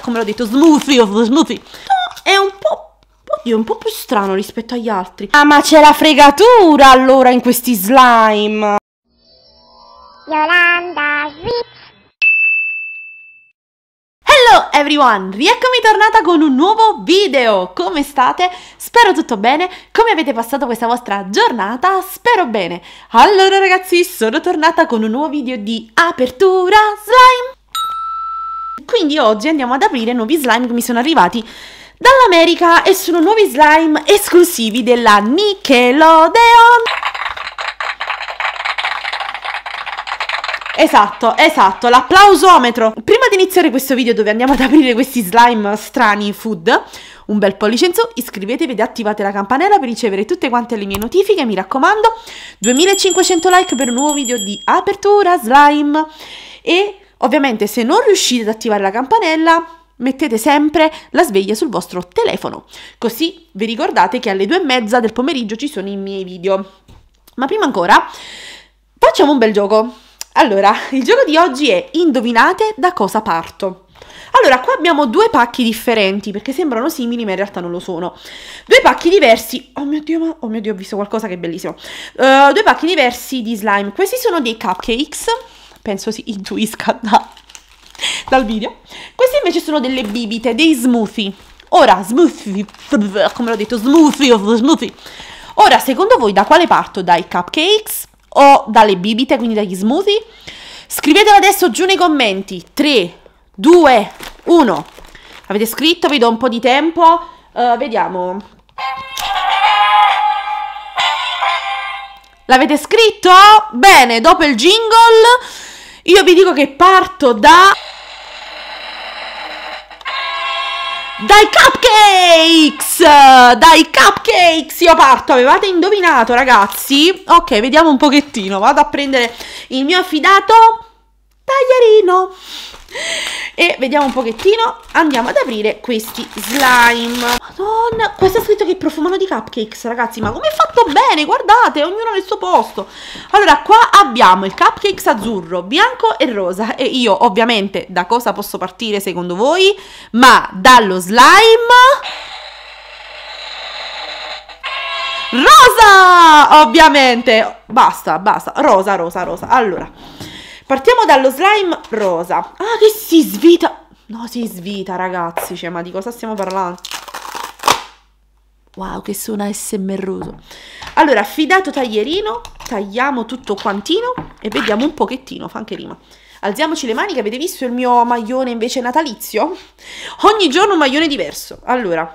come l'ho detto, smoothie, smoothie. È un po' Oddio, un po' più strano rispetto agli altri. Ah, ma c'è la fregatura allora in questi slime. Yolanda Hello everyone, rieccomi tornata con un nuovo video. Come state? Spero tutto bene. Come avete passato questa vostra giornata? Spero bene. Allora ragazzi, sono tornata con un nuovo video di apertura slime quindi oggi andiamo ad aprire nuovi slime che mi sono arrivati dall'America e sono nuovi slime esclusivi della Nickelodeon. Esatto, esatto, l'applausometro. Prima di iniziare questo video dove andiamo ad aprire questi slime strani food, un bel pollice in su, iscrivetevi ed attivate la campanella per ricevere tutte quante le mie notifiche, mi raccomando. 2500 like per un nuovo video di apertura slime e Ovviamente se non riuscite ad attivare la campanella, mettete sempre la sveglia sul vostro telefono, così vi ricordate che alle due e mezza del pomeriggio ci sono i miei video. Ma prima ancora, facciamo un bel gioco. Allora, il gioco di oggi è indovinate da cosa parto. Allora, qua abbiamo due pacchi differenti, perché sembrano simili, ma in realtà non lo sono. Due pacchi diversi. Oh mio Dio, ma... oh mio Dio, ho visto qualcosa che è bellissimo. Uh, due pacchi diversi di slime. Questi sono dei cupcakes penso si intuisca da, dal video. Queste invece sono delle bibite, dei smoothie. Ora, smoothie, come l'ho detto, smoothie, smoothie. Ora, secondo voi da quale parto? Dai cupcakes o dalle bibite, quindi dagli smoothie? Scrivetelo adesso giù nei commenti. 3, 2, 1. Avete scritto? Vi do un po' di tempo. Uh, vediamo. L'avete scritto? Bene, dopo il jingle io vi dico che parto da... Dai cupcakes! Dai cupcakes! Io parto, avevate indovinato ragazzi? Ok, vediamo un pochettino, vado a prendere il mio affidato taglierino. e vediamo un pochettino andiamo ad aprire questi slime madonna questo è scritto che profumano di cupcakes ragazzi ma come è fatto bene guardate ognuno nel suo posto allora qua abbiamo il cupcakes azzurro bianco e rosa e io ovviamente da cosa posso partire secondo voi ma dallo slime rosa ovviamente basta basta rosa rosa rosa allora Partiamo dallo slime rosa. Ah, che si svita. No, si svita, ragazzi. Cioè, ma di cosa stiamo parlando? Wow, che suona smroso. Allora, affidato taglierino, tagliamo tutto quantino e vediamo un pochettino, fa anche rima. Alziamoci le mani, che avete visto il mio maglione invece natalizio? Ogni giorno un maglione diverso. Allora,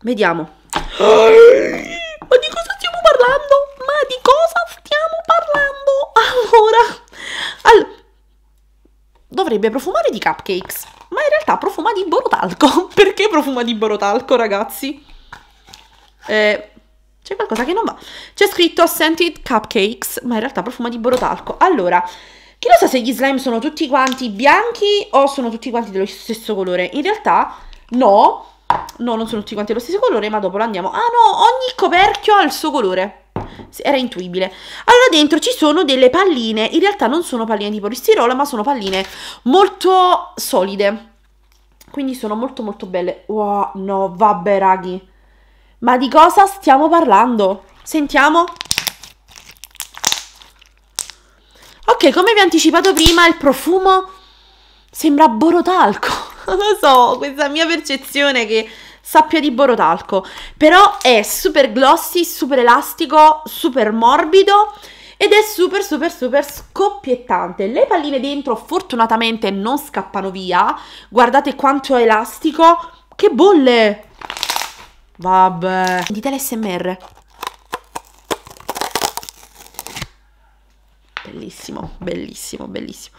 vediamo. Ma di cosa stiamo parlando? Ma di cosa stiamo parlando? Allora dovrebbe profumare di cupcakes, ma in realtà profuma di borotalco. Perché profuma di borotalco, ragazzi? Eh, c'è qualcosa che non va. C'è scritto Scented Cupcakes, ma in realtà profuma di borotalco. Allora, chi lo sa se gli slime sono tutti quanti bianchi o sono tutti quanti dello stesso colore? In realtà no, no, non sono tutti quanti dello stesso colore, ma dopo lo andiamo... Ah no, ogni coperchio ha il suo colore era intuibile. Allora dentro ci sono delle palline, in realtà non sono palline di polistirolo, ma sono palline molto solide. Quindi sono molto molto belle. Wow, no, vabbè raghi. Ma di cosa stiamo parlando? Sentiamo. Ok, come vi ho anticipato prima, il profumo sembra borotalco. Non lo so, questa mia percezione che sappia di borotalco, però è super glossy, super elastico, super morbido ed è super super super scoppiettante. Le palline dentro fortunatamente non scappano via, guardate quanto è elastico, che bolle! Vabbè, dite l'SMR. Bellissimo, bellissimo, bellissimo.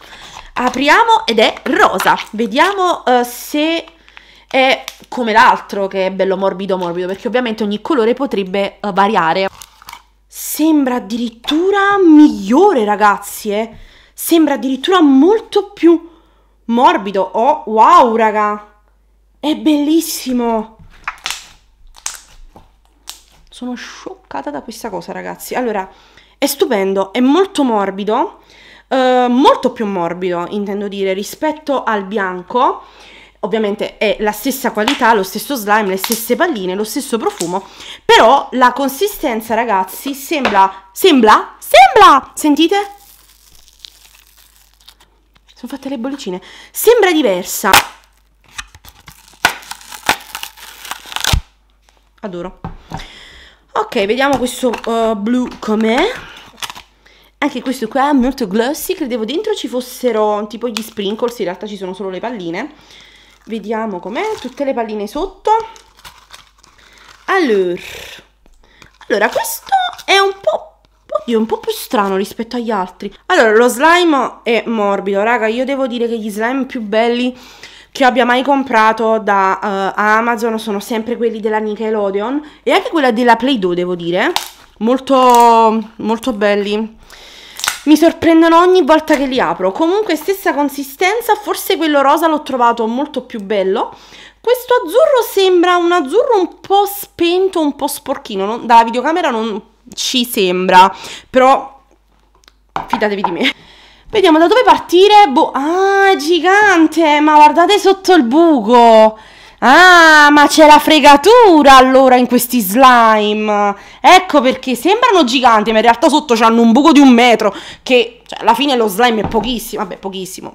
Apriamo ed è rosa. Vediamo uh, se è come l'altro che è bello morbido morbido perché ovviamente ogni colore potrebbe eh, variare. Sembra addirittura migliore ragazzi, eh? sembra addirittura molto più morbido. Oh wow raga, è bellissimo. Sono scioccata da questa cosa ragazzi. Allora, è stupendo, è molto morbido, eh, molto più morbido intendo dire rispetto al bianco ovviamente è la stessa qualità, lo stesso slime, le stesse palline, lo stesso profumo, però la consistenza ragazzi sembra, sembra, sembra, sentite? Sono fatte le bollicine, sembra diversa. Adoro. Ok, vediamo questo uh, blu com'è. Anche questo qua è molto glossy, credevo dentro ci fossero tipo gli sprinkles, in realtà ci sono solo le palline vediamo com'è, tutte le palline sotto. Allora, allora questo è un po' Oddio, un po' più strano rispetto agli altri. Allora, lo slime è morbido, raga. Io devo dire che gli slime più belli che abbia mai comprato da uh, Amazon sono sempre quelli della Nickelodeon e anche quella della Play-Doh, devo dire. Molto, molto belli. Mi sorprendono ogni volta che li apro. Comunque stessa consistenza, forse quello rosa l'ho trovato molto più bello. Questo azzurro sembra un azzurro un po' spento, un po' sporchino. Non, dalla videocamera non ci sembra, però fidatevi di me. Vediamo da dove partire. Boh, ah, gigante! Ma guardate sotto il buco! Ah, ma c'è la fregatura allora in questi slime. Ecco perché sembrano giganti, ma in realtà sotto hanno un buco di un metro. Che cioè, alla fine lo slime è pochissimo. Vabbè, pochissimo.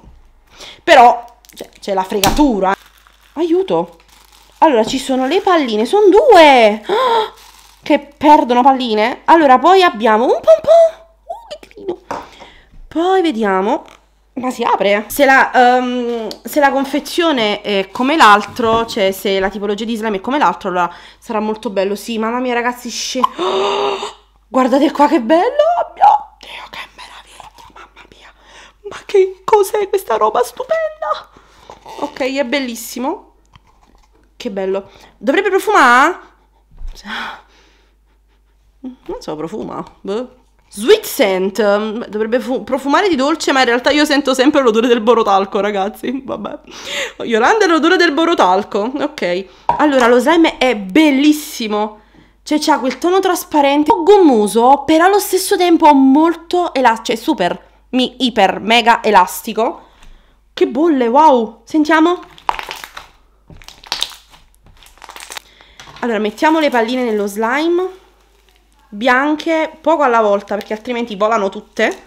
Però cioè, c'è la fregatura. Aiuto. Allora, ci sono le palline. Sono due. Ah, che perdono palline. Allora, poi abbiamo un pompon. Uh, che carino. Poi vediamo. Ma si apre. Se la, um, se la, confezione è come l'altro, cioè se la tipologia di slime è come l'altro, allora sarà molto bello. Sì, mamma mia ragazzi, scende. Oh, guardate qua che bello! Mio Dio, che meraviglia, mamma mia. Ma che cos'è questa roba stupenda? Ok, è bellissimo. Che bello. Dovrebbe profumare? Non so, profuma. Boh. Sweet scent, mm, dovrebbe profumare di dolce, ma in realtà io sento sempre l'odore del borotalco, ragazzi. Vabbè. Yolanda è l'odore del borotalco. Ok. Allora, lo slime è bellissimo. Cioè, c'ha quel tono trasparente, un po' gommoso, però allo stesso tempo molto elastico, cioè super, mi, iper, mega elastico. Che bolle, wow! Sentiamo. Allora, mettiamo le palline nello slime bianche poco alla volta perché altrimenti volano tutte.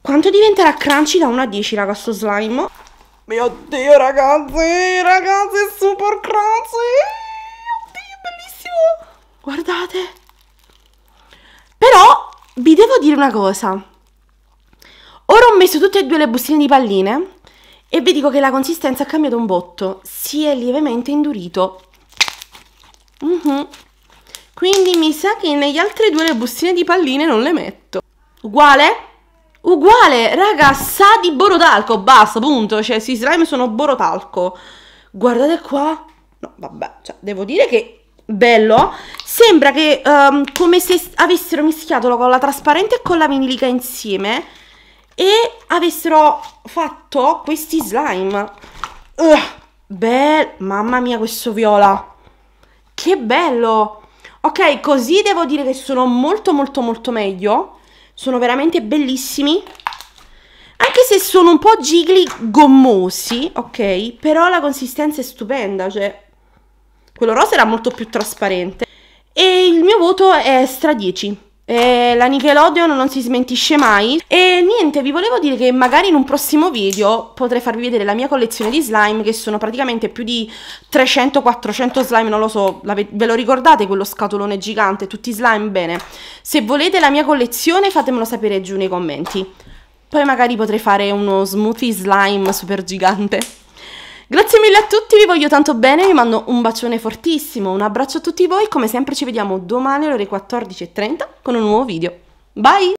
Quanto diventerà crunchy da 1 a 10, raga, sto slime? Mio Dio, ragazzi, ragazzi, è super crunchy! Oddio, bellissimo! Guardate! Però vi devo dire una cosa. Ora ho messo tutte e due le bustine di palline e vi dico che la consistenza ha cambiato un botto. Si è lievemente indurito. Mhm. Mm quindi mi sa che negli altri due le bustine di palline non le metto. Uguale? Uguale, raga, sa di borotalco, basta, punto. Cioè, questi slime sono borotalco. Guardate qua. No, vabbè, cioè, devo dire che bello. Sembra che um, come se avessero mischiato con la trasparente e con la vinilica insieme e avessero fatto questi slime. Uh, bel, mamma mia, questo viola. Che bello. Ok, così devo dire che sono molto molto molto meglio. Sono veramente bellissimi. Anche se sono un po' gigli gommosi, ok? Però la consistenza è stupenda, cioè... Quello rosa era molto più trasparente. E il mio voto è stra 10. Eh, la Nickelodeon non si smentisce mai e niente vi volevo dire che magari in un prossimo video potrei farvi vedere la mia collezione di slime che sono praticamente più di 300-400 slime non lo so ve, ve lo ricordate quello scatolone gigante tutti slime bene se volete la mia collezione fatemelo sapere giù nei commenti poi magari potrei fare uno smoothie slime super gigante Grazie mille a tutti, vi voglio tanto bene, vi mando un bacione fortissimo, un abbraccio a tutti voi, come sempre ci vediamo domani alle ore 14.30 con un nuovo video. Bye!